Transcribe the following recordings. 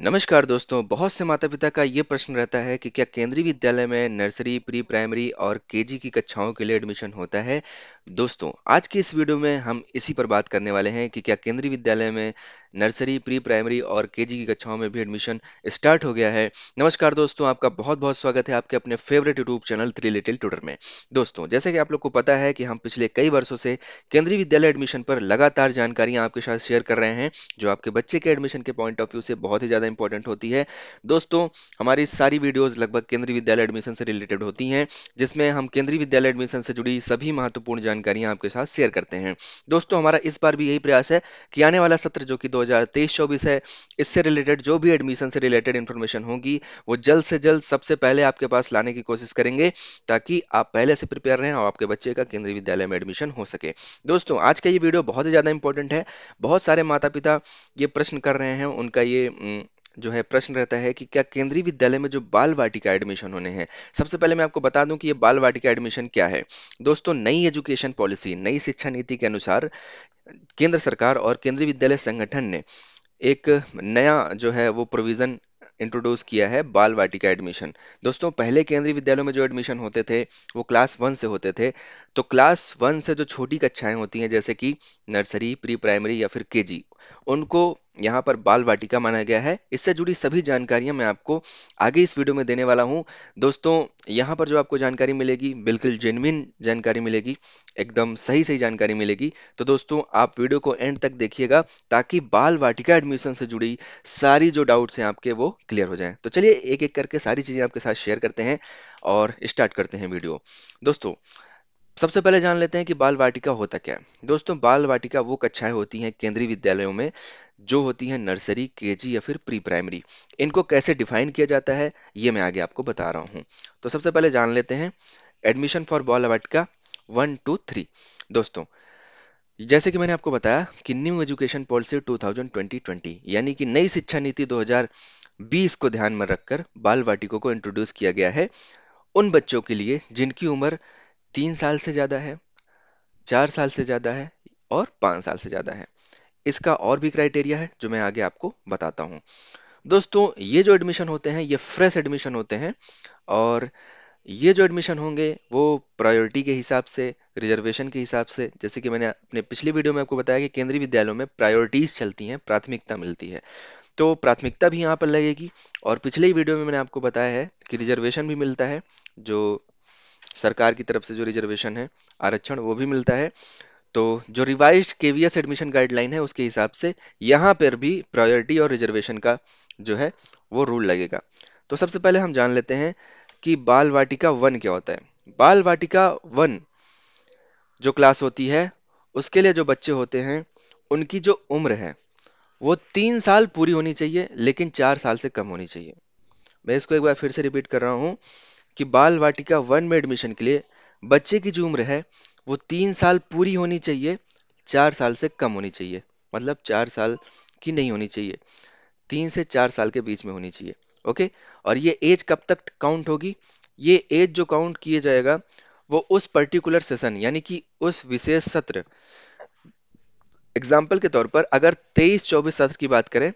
नमस्कार दोस्तों बहुत से माता पिता का ये प्रश्न रहता है कि क्या केंद्रीय विद्यालय में नर्सरी प्री प्राइमरी और केजी की कक्षाओं के लिए एडमिशन होता है दोस्तों आज की इस वीडियो में हम इसी पर बात करने वाले हैं कि क्या केंद्रीय विद्यालय में नर्सरी प्री प्राइमरी और केजी की कक्षाओं में भी एडमिशन स्टार्ट हो गया है नमस्कार दोस्तों आपका बहुत बहुत स्वागत है आपके अपने favourite YouTube channel three little tutor में दोस्तों जैसे कि आप लोग को पता है कि हम पिछले कई वर्षों से केंद्रीय विद्यालय एडमिशन पर लगातार जानकारियां आपके साथ शेयर कर रहे हैं जो आपके बच्चे के एडमिशन के पॉइंट ऑफ व्यू से बहुत ही ज़्यादा इंपॉर्टेंट होती है दोस्तों हमारी सारी वीडियोज लगभग केंद्रीय विद्यालय एडमिशन से रिलेटेड होती हैं जिसमें हम केंद्रीय विद्यालय एडमिशन से जुड़ी सभी महत्वपूर्ण जानकारियां आपके साथ शेयर करते हैं दोस्तों हमारा इस बार भी यही प्रयास है कि आने वाला सत्र जो कि 2023-24 है इससे रिलेटेड जो भी एडमिशन से रिलेटेड इन्फॉर्मेशन होगी वो जल्द से जल्द सबसे पहले आपके पास लाने की कोशिश करेंगे ताकि आप पहले से प्रिपेयर रहें और आपके बच्चे का केंद्रीय विद्यालय में एडमिशन हो सके दोस्तों आज का ये वीडियो बहुत ही ज़्यादा इंपॉर्टेंट है बहुत सारे माता पिता ये प्रश्न कर रहे हैं उनका ये जो है प्रश्न रहता है कि क्या केंद्रीय विद्यालय में जो बाल वाटिका एडमिशन होने हैं सबसे पहले मैं आपको बता दूं कि ये बाल वाटिका एडमिशन क्या है दोस्तों नई एजुकेशन पॉलिसी नई शिक्षा नीति के अनुसार केंद्र सरकार और केंद्रीय विद्यालय संगठन ने एक नया जो है वो प्रोविजन इंट्रोड्यूस किया है बाल वाटिका एडमिशन दोस्तों पहले केंद्रीय विद्यालयों में जो एडमिशन होते थे वो क्लास वन से होते थे तो क्लास वन से जो छोटी कक्षाएं होती हैं जैसे कि नर्सरी प्री प्राइमरी या फिर केजी उनको यहाँ पर बाल वाटिका माना गया है इससे जुड़ी सभी जानकारियाँ मैं आपको आगे इस वीडियो में देने वाला हूँ दोस्तों यहाँ पर जो आपको जानकारी मिलेगी बिल्कुल जेनविन जानकारी मिलेगी एकदम सही सही जानकारी मिलेगी तो दोस्तों आप वीडियो को एंड तक देखिएगा ताकि बाल वाटिका एडमिशन से जुड़ी सारी जो डाउट्स हैं आपके वो क्लियर हो जाए तो चलिए एक एक करके सारी चीज़ें आपके साथ शेयर करते हैं और स्टार्ट करते हैं वीडियो दोस्तों सबसे पहले जान लेते हैं कि बाल वाटिका होता क्या है दोस्तों बाल वाटिका वो कक्षाएं होती हैं केंद्रीय विद्यालयों में जो होती है नर्सरी केजी या फिर प्री प्राइमरी इनको कैसे डिफाइन किया जाता है ये मैं आगे आपको बता रहा हूँ तो सबसे पहले जान लेते हैं एडमिशन फॉर बाल वाटिका वन टू थ्री दोस्तों जैसे कि मैंने आपको बताया कि न्यू एजुकेशन पॉलिसी 2020 यानी कि नई शिक्षा नीति 2020 को ध्यान में रखकर बाल वाटिकों को इंट्रोड्यूस किया गया है उन बच्चों के लिए जिनकी उम्र तीन साल से ज़्यादा है चार साल से ज़्यादा है और पाँच साल से ज़्यादा है इसका और भी क्राइटेरिया है जो मैं आगे आपको बताता हूँ दोस्तों ये जो एडमिशन होते हैं ये फ्रेश एडमिशन होते हैं और ये जो एडमिशन होंगे वो प्रायोरिटी के हिसाब से रिजर्वेशन के हिसाब से जैसे कि मैंने अपने पिछली वीडियो में आपको बताया कि केंद्रीय विद्यालयों में प्रायोरिटीज़ चलती हैं प्राथमिकता मिलती है तो प्राथमिकता भी यहाँ पर लगेगी और पिछले ही वीडियो में मैंने आपको बताया है कि रिजर्वेशन भी मिलता है जो सरकार की तरफ से जो रिजर्वेशन है आरक्षण वो भी मिलता है तो जो रिवाइज केवीएस एडमिशन गाइडलाइन है उसके हिसाब से यहाँ पर भी प्रायोरिटी और रिजर्वेशन का जो है वो रूल लगेगा तो सबसे पहले हम जान लेते हैं कि बाल वाटिका वन क्या होता है बाल वाटिका वन जो क्लास होती है उसके लिए जो बच्चे होते हैं उनकी जो उम्र है वो तीन साल पूरी होनी चाहिए लेकिन चार साल से कम होनी चाहिए मैं इसको एक बार फिर से रिपीट कर रहा हूँ कि बाल वाटिका वन में एडमिशन के लिए बच्चे की जो उम्र है वो तीन साल पूरी होनी चाहिए चार साल से कम होनी चाहिए मतलब चार साल की नहीं होनी चाहिए तीन से चार साल के बीच में होनी चाहिए ओके और ये एज कब तक काउंट होगी ये एज जो काउंट किया जाएगा वो उस पर्टिकुलर सेशन यानी कि उस विशेष सत्र एग्जाम्पल के तौर पर अगर 23-24 सत्र की बात करें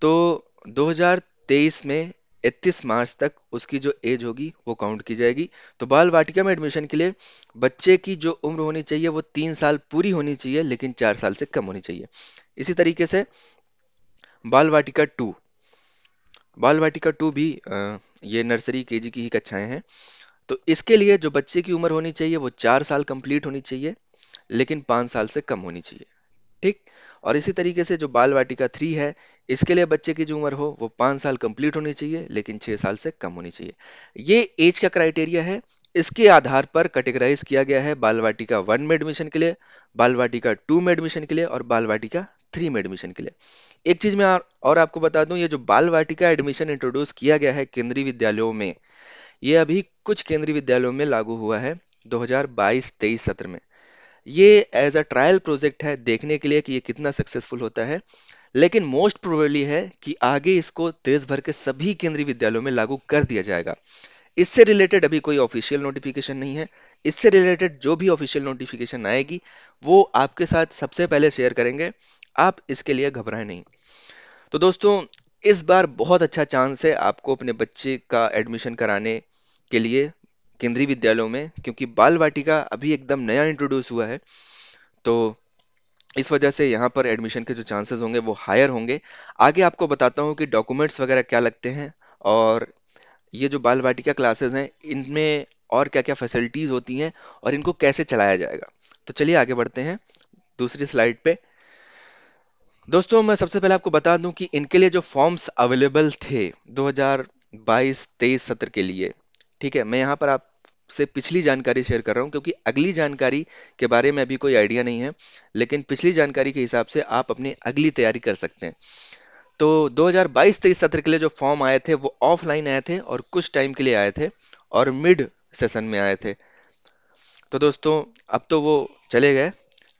तो 2023 में 31 मार्च तक उसकी जो एज होगी वो काउंट की जाएगी तो बाल वाटिका में एडमिशन के लिए बच्चे की जो उम्र होनी चाहिए वो तीन साल पूरी होनी चाहिए लेकिन चार साल से कम होनी चाहिए इसी तरीके से बाल वाटिका टू बाल वाटिका टू भी ये नर्सरी के की ही कक्षाएं हैं तो इसके लिए जो बच्चे की उम्र होनी चाहिए वो चार साल कंप्लीट होनी चाहिए लेकिन पाँच साल से कम होनी चाहिए ठीक और इसी तरीके से जो बाल वाटिका थ्री है इसके लिए बच्चे की जो उम्र हो वो पाँच साल कंप्लीट होनी चाहिए लेकिन छः साल से कम होनी चाहिए ये एज का क्राइटेरिया है इसके आधार पर कैटेगराइज किया गया है बाल वाटिका वन में एडमिशन के लिए बाल वाटिका टू में एडमिशन के लिए और बाल वाटिका थ्री में एडमिशन के लिए एक चीज मैं और आपको बता दूं ये जो बाल वाटिका एडमिशन इंट्रोड्यूस किया गया है केंद्रीय विद्यालयों में ये अभी कुछ केंद्रीय विद्यालयों में लागू हुआ है 2022-23 सत्र में ये एज अ ट्रायल प्रोजेक्ट है देखने के लिए कि ये कितना सक्सेसफुल होता है लेकिन मोस्ट प्रोबेबली है कि आगे इसको देश भर के सभी केंद्रीय विद्यालयों में लागू कर दिया जाएगा इससे रिलेटेड अभी कोई ऑफिशियल नोटिफिकेशन नहीं है इससे रिलेटेड जो भी ऑफिशियल नोटिफिकेशन आएगी वो आपके साथ सबसे पहले शेयर करेंगे आप इसके लिए घबराएं नहीं तो दोस्तों इस बार बहुत अच्छा चांस है आपको अपने बच्चे का एडमिशन कराने के लिए केंद्रीय विद्यालयों में क्योंकि बाल वाटिका अभी एकदम नया इंट्रोड्यूस हुआ है तो इस वजह से यहाँ पर एडमिशन के जो चांसेस होंगे वो हायर होंगे आगे आपको बताता हूँ कि डॉक्यूमेंट्स वगैरह क्या लगते हैं और ये जो बाल वाटिका क्लासेस हैं इनमें और क्या क्या फैसिलिटीज़ होती हैं और इनको कैसे चलाया जाएगा तो चलिए आगे बढ़ते हैं दूसरी स्लाइड पे दोस्तों मैं सबसे पहले आपको बता दूं कि इनके लिए जो फॉर्म्स अवेलेबल थे 2022-23 सत्र के लिए ठीक है मैं यहाँ पर आपसे पिछली जानकारी शेयर कर रहा हूँ क्योंकि अगली जानकारी के बारे में अभी कोई आइडिया नहीं है लेकिन पिछली जानकारी के हिसाब से आप अपनी अगली तैयारी कर सकते हैं तो 2022 हजार सत्र के लिए जो फॉर्म आए थे वो ऑफलाइन आए थे और कुछ टाइम के लिए आए थे और मिड सेशन में आए थे तो दोस्तों अब तो वो चले गए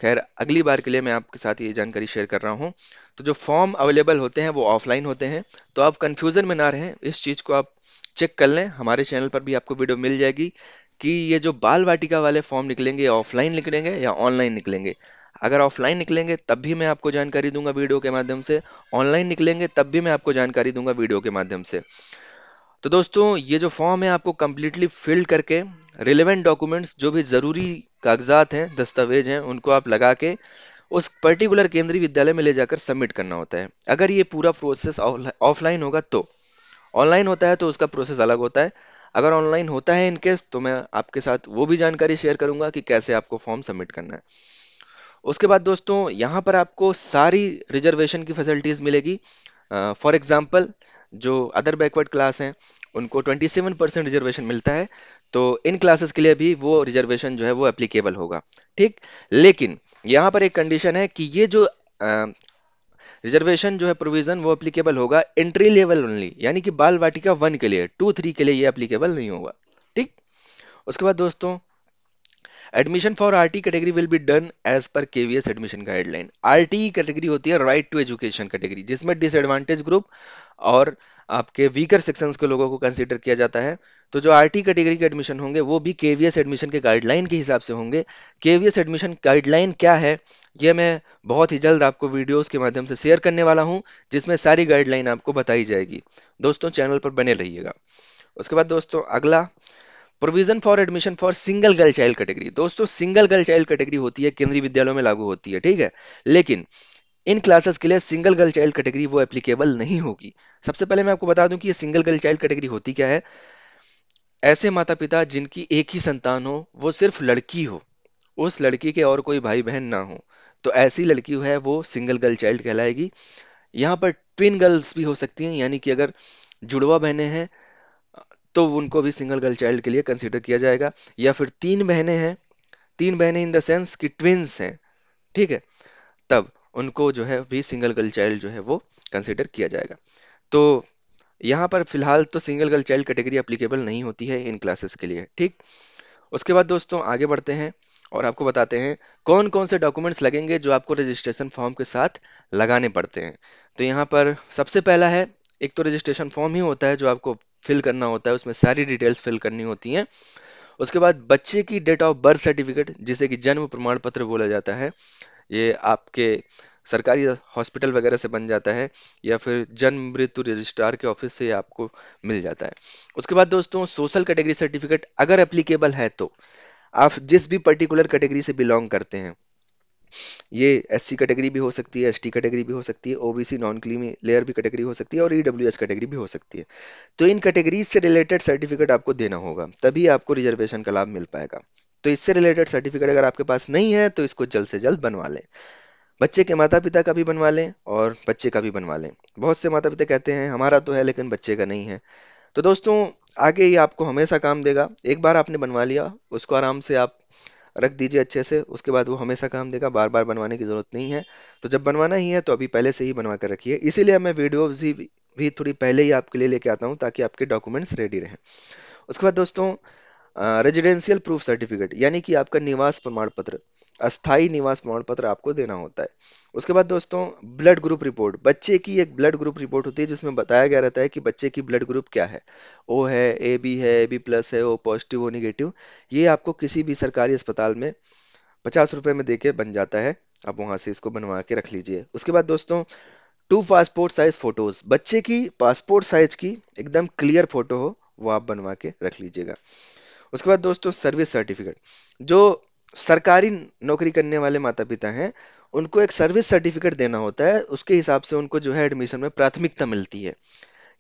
खैर अगली बार के लिए मैं आपके साथ ये जानकारी शेयर कर रहा हूँ तो जो फॉर्म अवेलेबल होते हैं वो ऑफलाइन होते हैं तो आप कन्फ्यूज़न में ना रहें इस चीज़ को आप चेक कर लें हमारे चैनल पर भी आपको वीडियो मिल जाएगी कि ये जो बाल वाटिका वाले फॉर्म निकलेंगे ऑफलाइन निकलेंगे या ऑनलाइन निकलेंगे अगर ऑफलाइन निकलेंगे तब भी मैं आपको जानकारी दूंगा वीडियो के माध्यम से ऑनलाइन निकलेंगे तब भी मैं आपको जानकारी दूंगा वीडियो के माध्यम से तो दोस्तों ये जो फॉर्म है आपको कम्प्लीटली फिल करके रिलेवेंट डॉक्यूमेंट्स जो भी ज़रूरी कागजात हैं दस्तावेज हैं उनको आप लगा के उस पर्टिकुलर केंद्रीय विद्यालय में ले जाकर सबमिट करना होता है अगर ये पूरा प्रोसेस ऑफलाइन होगा तो ऑनलाइन होता है तो उसका प्रोसेस अलग होता है अगर ऑनलाइन होता है इनकेस तो मैं आपके साथ वो भी जानकारी शेयर करूंगा कि कैसे आपको फॉर्म सबमिट करना है उसके बाद दोस्तों यहाँ पर आपको सारी रिजर्वेशन की फैसिलिटीज़ मिलेगी फॉर एग्जाम्पल जो अदर बैकवर्ड क्लास हैं उनको 27 परसेंट रिजर्वेशन मिलता है तो इन क्लासेस के लिए भी वो रिजर्वेशन जो है वो एप्लीकेबल होगा ठीक लेकिन यहाँ पर एक कंडीशन है कि ये जो रिजर्वेशन जो है प्रोविजन वो अप्लीकेबल होगा एंट्री लेवल ओनली यानी कि बाल वाटिका वन के लिए टू थ्री के लिए ये अप्लीकेबल नहीं होगा ठीक उसके बाद दोस्तों admission for R T category will be done as per K V S admission guideline R T category होती है राइट टू एजुकेशन कैटेगरी जिसमें डिसएडवांटेज ग्रुप और आपके वीकर सेक्शंस के लोगों को कंसिडर किया जाता है तो जो टी कैटेगरी के एडमिशन होंगे वो भी एस एडमिशन के गाइडलाइन के हिसाब से होंगे एस एडमिशन गाइडलाइन क्या है ये मैं बहुत ही जल्द आपको वीडियोस के माध्यम से शेयर करने वाला हूँ जिसमें सारी गाइडलाइन आपको बताई जाएगी दोस्तों चैनल पर बने रहिएगा उसके बाद दोस्तों अगला provision for admission for single girl child category दोस्तों सिंगल गर्ल चाइल्ड कैटेगरी होती है केंद्रीय विद्यालयों में लागू होती है ठीक है लेकिन इन क्लासेस के लिए सिंगल गर्ल चाइल्ड कैटेगरी वो एप्लीकेबल नहीं होगी सबसे पहले मैं आपको बता दूं कि ये सिंगल गर्ल चाइल्ड कैटेगरी होती क्या है ऐसे माता पिता जिनकी एक ही संतान हो वो सिर्फ लड़की हो उस लड़की के और कोई भाई बहन ना हो तो ऐसी लड़की है वो सिंगल गर्ल चाइल्ड कहलाएगी यहाँ पर ट्विन गर्ल्स भी हो सकती हैं यानी कि अगर जुड़वा बहनें हैं तो उनको भी सिंगल गर्ल चाइल्ड के लिए कंसिडर किया जाएगा या फिर तीन बहनें हैं तीन बहनें इन द सेंस कि ट्विंस हैं ठीक है तब उनको जो है भी सिंगल गर्ल चाइल्ड जो है वो कंसिडर किया जाएगा तो यहाँ पर फिलहाल तो single girl child category applicable नहीं होती है इन क्लासेस के लिए ठीक उसके बाद दोस्तों आगे बढ़ते हैं और आपको बताते हैं कौन कौन से डॉक्यूमेंट्स लगेंगे जो आपको रजिस्ट्रेशन फॉर्म के साथ लगाने पड़ते हैं तो यहाँ पर सबसे पहला है एक तो रजिस्ट्रेशन फॉर्म ही होता है जो आपको फिल करना होता है उसमें सारी डिटेल्स फिल करनी होती हैं उसके बाद बच्चे की डेट ऑफ बर्थ सर्टिफिकेट जिसे कि जन्म प्रमाण पत्र बोला जाता है ये आपके सरकारी हॉस्पिटल वगैरह से बन जाता है या फिर जन्म मृत्यु रजिस्ट्रार के ऑफिस से आपको मिल जाता है उसके बाद दोस्तों सोशल कैटेगरी सर्टिफिकेट अगर एप्लीकेबल है तो आप जिस भी पर्टिकुलर कैटेगरी से बिलोंग करते हैं ये एस कैटेगरी भी हो सकती है एस कैटेगरी भी हो सकती है ओबीसी नॉन क्लीमी लेयर भी कैटेगरी हो सकती है और ई e कैटेगरी भी हो सकती है तो इन कैटेगरीज से रिलेटेड सर्टिफिकेट आपको देना होगा तभी आपको रिजर्वेशन का लाभ मिल पाएगा तो इससे रिलेटेड सर्टिफिकेट अगर आपके पास नहीं है तो इसको जल्द से जल्द बनवा लें बच्चे के माता पिता का भी बनवा लें और बच्चे का भी बनवा लें बहुत से माता पिता कहते हैं हमारा तो है लेकिन बच्चे का नहीं है तो दोस्तों आगे ये आपको हमेशा काम देगा एक बार आपने बनवा लिया उसको आराम से आप रख दीजिए अच्छे से उसके बाद वो हमेशा काम देगा बार बार बनवाने की ज़रूरत नहीं है तो जब बनवाना ही है तो अभी पहले से ही बनवा कर रखिए इसीलिए मैं वीडियोज ही भी थोड़ी पहले ही आपके लिए लेके आता हूँ ताकि आपके डॉक्यूमेंट्स रेडी रहें उसके बाद दोस्तों रेजिडेंशियल प्रूफ सर्टिफिकेट यानी कि आपका निवास प्रमाण पत्र अस्थाई निवास प्रमाण पत्र आपको देना होता है उसके बाद दोस्तों ब्लड ग्रुप रिपोर्ट बच्चे की एक ब्लड ग्रुप रिपोर्ट होती है जिसमें बताया गया रहता है कि बच्चे की ब्लड ग्रुप क्या है ओ है ए बी है ए बी प्लस है ओ पॉजिटिव ओ निगेटिव ये आपको किसी भी सरकारी अस्पताल में पचास रुपये में दे बन जाता है आप वहाँ से इसको बनवा के रख लीजिए उसके बाद दोस्तों टू पासपोर्ट साइज फोटोज बच्चे की पासपोर्ट साइज की एकदम क्लियर फोटो हो वो आप बनवा के रख लीजिएगा उसके बाद दोस्तों सर्विस सर्टिफिकेट जो सरकारी नौकरी करने वाले माता पिता हैं उनको एक सर्विस सर्टिफिकेट देना होता है उसके हिसाब से उनको जो है एडमिशन में प्राथमिकता मिलती है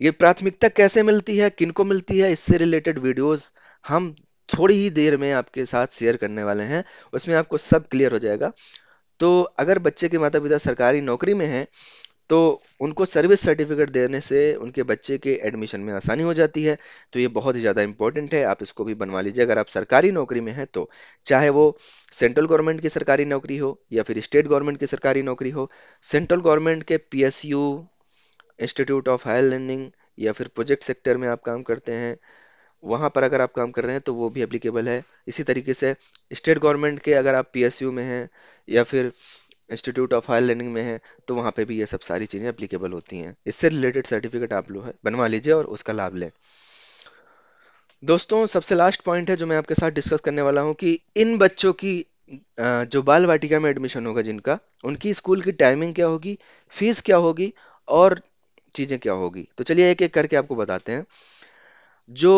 ये प्राथमिकता कैसे मिलती है किनको मिलती है इससे रिलेटेड वीडियोस हम थोड़ी ही देर में आपके साथ शेयर करने वाले हैं उसमें आपको सब क्लियर हो जाएगा तो अगर बच्चे के माता पिता सरकारी नौकरी में हैं तो उनको सर्विस सर्टिफिकेट देने से उनके बच्चे के एडमिशन में आसानी हो जाती है तो ये बहुत ही ज़्यादा इंपॉर्टेंट है आप इसको भी बनवा लीजिए अगर आप सरकारी नौकरी में हैं तो चाहे वो सेंट्रल गवर्नमेंट की सरकारी नौकरी हो या फिर स्टेट गवर्नमेंट की सरकारी नौकरी हो सेंट्रल गवर्नमेंट के पी इंस्टीट्यूट ऑफ हायर लर्निंग या फिर प्रोजेक्ट सेक्टर में आप काम करते हैं वहाँ पर अगर आप काम कर रहे हैं तो वो भी एप्लीकेबल है इसी तरीके से स्टेट गवर्नमेंट के अगर आप पी में हैं या फिर इंस्टीट्यूट ऑफ हायर लर्निंग में है तो वहाँ पे भी ये सब सारी चीज़ें अप्लीकेबल होती हैं इससे रिलेटेड सर्टिफिकेट आप लोग बनवा लीजिए और उसका लाभ लें दोस्तों सबसे लास्ट पॉइंट है जो मैं आपके साथ डिस्कस करने वाला हूँ कि इन बच्चों की जो बाल वाटिका में एडमिशन होगा जिनका उनकी स्कूल की टाइमिंग क्या होगी फीस क्या होगी और चीज़ें क्या होगी तो चलिए एक एक करके आपको बताते हैं जो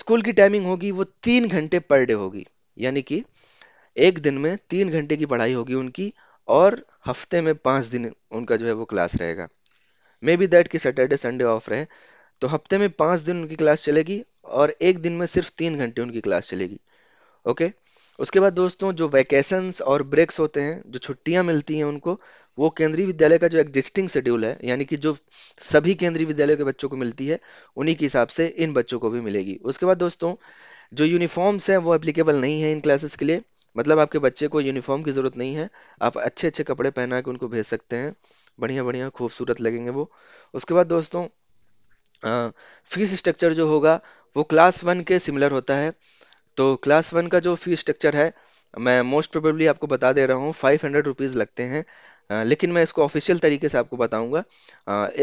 स्कूल की टाइमिंग होगी वो तीन घंटे पर डे होगी यानी कि एक दिन में तीन घंटे की पढ़ाई होगी उनकी और हफ्ते में पाँच दिन उनका जो है वो क्लास रहेगा मे बी दैट कि सैटरडे संडे ऑफ रहे तो हफ्ते में पाँच दिन उनकी क्लास चलेगी और एक दिन में सिर्फ तीन घंटे उनकी क्लास चलेगी ओके उसके बाद दोस्तों जो वैकेशंस और ब्रेक्स होते हैं जो छुट्टियां मिलती हैं उनको वो केंद्रीय विद्यालय का जो एग्जिस्टिंग शेड्यूल है यानी कि जो सभी केंद्रीय विद्यालय के बच्चों को मिलती है उन्हीं के हिसाब से इन बच्चों को भी मिलेगी उसके बाद दोस्तों जो यूनिफॉर्म्स हैं वो एप्लीकेबल नहीं है इन क्लासेस के लिए मतलब आपके बच्चे को यूनिफॉर्म की ज़रूरत नहीं है आप अच्छे अच्छे कपड़े पहना के उनको भेज सकते हैं बढ़िया बढ़िया खूबसूरत लगेंगे वो उसके बाद दोस्तों फीस स्ट्रक्चर जो होगा वो क्लास वन के सिमिलर होता है तो क्लास वन का जो फीस स्ट्रक्चर है मैं मोस्ट प्रोबेबली आपको बता दे रहा हूँ फाइव हंड्रेड रुपीज़ लगते हैं लेकिन मैं इसको ऑफिशियल तरीके से आपको बताऊंगा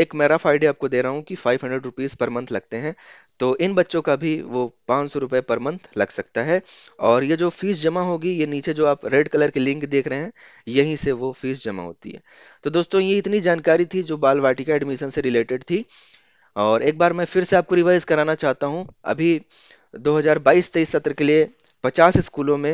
एक मेरा फाइडे आपको दे रहा हूँ कि five hundred rupees per month लगते हैं तो इन बच्चों का भी वो पाँच सौ रुपये पर मंथ लग सकता है और ये जो फीस जमा होगी ये नीचे जो आप रेड कलर की लिंक देख रहे हैं यहीं से वो फीस जमा होती है तो दोस्तों ये इतनी जानकारी थी जो बाल वाटिका एडमिशन से रिलेटेड थी और एक बार मैं फिर से आपको रिवाइज कराना चाहता हूँ अभी दो हजार सत्र के लिए पचास स्कूलों में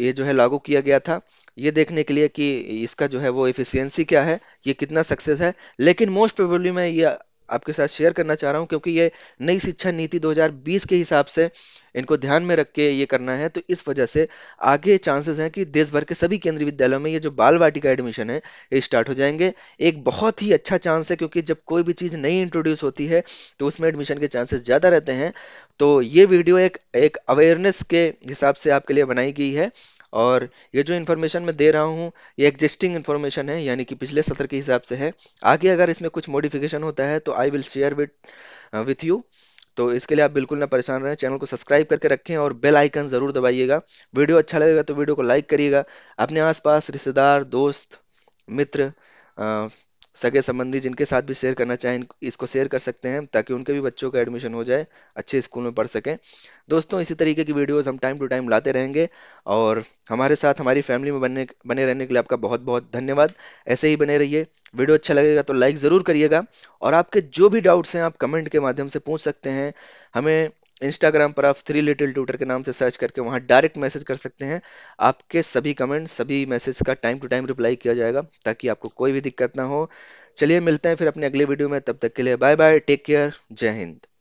ये जो है लागू किया गया था ये देखने के लिए कि इसका जो है वो एफिशिएंसी क्या है ये कितना सक्सेस है लेकिन मोस्ट प्रोबेबली मैं ये आपके साथ शेयर करना चाह रहा हूँ क्योंकि ये नई शिक्षा नीति 2020 के हिसाब से इनको ध्यान में रख के ये करना है तो इस वजह से आगे चांसेस हैं कि देश भर के सभी केंद्रीय विद्यालयों में ये जो बाल वाटिका एडमिशन है ये स्टार्ट हो जाएंगे एक बहुत ही अच्छा चांस है क्योंकि जब कोई भी चीज़ नई इंट्रोड्यूस होती है तो उसमें एडमिशन के चांसेस ज़्यादा रहते हैं तो ये वीडियो एक एक अवेयरनेस के हिसाब से आपके लिए बनाई गई है और ये जो इन्फॉर्मेशन मैं दे रहा हूँ ये एग्जिस्टिंग इन्फॉर्मेशन है यानी कि पिछले सत्र के हिसाब से है आगे अगर इसमें कुछ मॉडिफिकेशन होता है तो I will share with with you तो इसके लिए आप बिल्कुल ना परेशान रहें चैनल को सब्सक्राइब करके रखें और बेल आइकन ज़रूर दबाइएगा वीडियो अच्छा लगेगा तो वीडियो को लाइक करिएगा अपने आसपास रिश्तेदार दोस्त मित्र uh, सगे संबंधी जिनके साथ भी शेयर करना चाहें इसको शेयर कर सकते हैं ताकि उनके भी बच्चों का एडमिशन हो जाए अच्छे स्कूल में पढ़ सकें दोस्तों इसी तरीके की वीडियोस हम टाइम टू टाइम लाते रहेंगे और हमारे साथ हमारी फैमिली में बनने बने रहने के लिए आपका बहुत बहुत धन्यवाद ऐसे ही बने रहिए वीडियो अच्छा लगेगा तो लाइक ज़रूर करिएगा और आपके जो भी डाउट्स हैं आप कमेंट के माध्यम से पूछ सकते हैं हमें इंस्टाग्राम पर आप थ्री लिटिल ट्विटर के नाम से सर्च करके वहाँ डायरेक्ट मैसेज कर सकते हैं आपके सभी कमेंट सभी मैसेज का टाइम टू टाइम रिप्लाई किया जाएगा ताकि आपको कोई भी दिक्कत ना हो चलिए मिलते हैं फिर अपने अगले वीडियो में तब तक के लिए बाय बाय टेक केयर जय हिंद